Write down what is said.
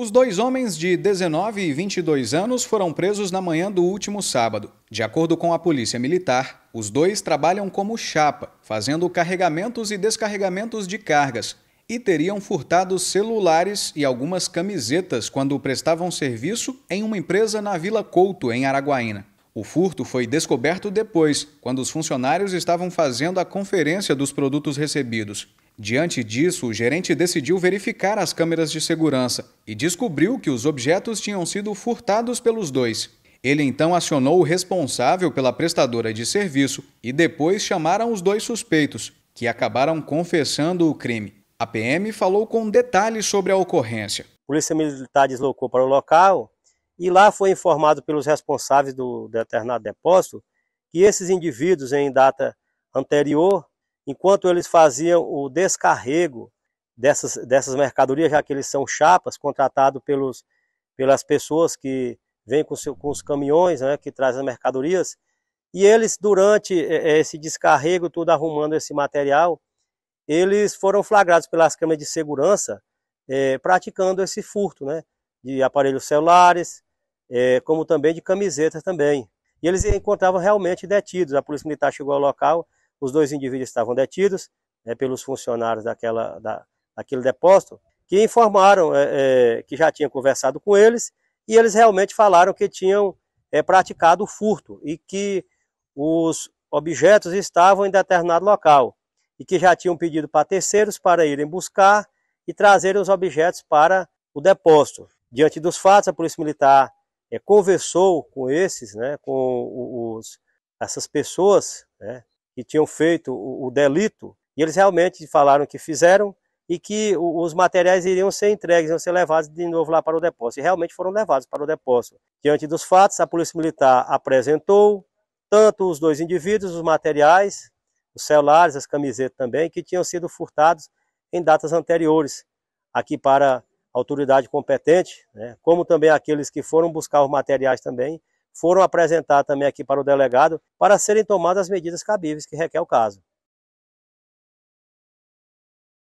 Os dois homens de 19 e 22 anos foram presos na manhã do último sábado. De acordo com a Polícia Militar, os dois trabalham como chapa, fazendo carregamentos e descarregamentos de cargas, e teriam furtado celulares e algumas camisetas quando prestavam serviço em uma empresa na Vila Couto, em Araguaína. O furto foi descoberto depois, quando os funcionários estavam fazendo a conferência dos produtos recebidos. Diante disso, o gerente decidiu verificar as câmeras de segurança e descobriu que os objetos tinham sido furtados pelos dois. Ele então acionou o responsável pela prestadora de serviço e depois chamaram os dois suspeitos, que acabaram confessando o crime. A PM falou com detalhes sobre a ocorrência. A polícia militar deslocou para o local e lá foi informado pelos responsáveis do determinado depósito que esses indivíduos, em data anterior, enquanto eles faziam o descarrego dessas, dessas mercadorias, já que eles são chapas, contratados pelos, pelas pessoas que vêm com, seu, com os caminhões, né, que trazem as mercadorias, e eles, durante é, é, esse descarrego, tudo arrumando esse material, eles foram flagrados pelas câmeras de segurança é, praticando esse furto, né? De aparelhos celulares, é, como também de camisetas também. E eles encontravam realmente detidos. A polícia militar chegou ao local, os dois indivíduos estavam detidos né, pelos funcionários daquela, da, daquele depósito, que informaram é, é, que já tinham conversado com eles e eles realmente falaram que tinham é, praticado furto e que os objetos estavam em determinado local e que já tinham pedido para terceiros para irem buscar e trazerem os objetos para o depósito. Diante dos fatos, a Polícia Militar é, conversou com esses, né, com os, essas pessoas né, que tinham feito o, o, delito, e eles realmente falaram que fizeram e que os materiais iriam ser entregues, iam ser levados de novo lá para o depósito. E realmente foram levados para o depósito. Diante dos fatos, a Polícia Militar apresentou tanto os dois indivíduos, os materiais, os celulares, as camisetas também, que tinham sido furtados em datas anteriores aqui para autoridade competente, né, como também aqueles que foram buscar os materiais também, foram apresentar também aqui para o delegado para serem tomadas as medidas cabíveis que requer o caso.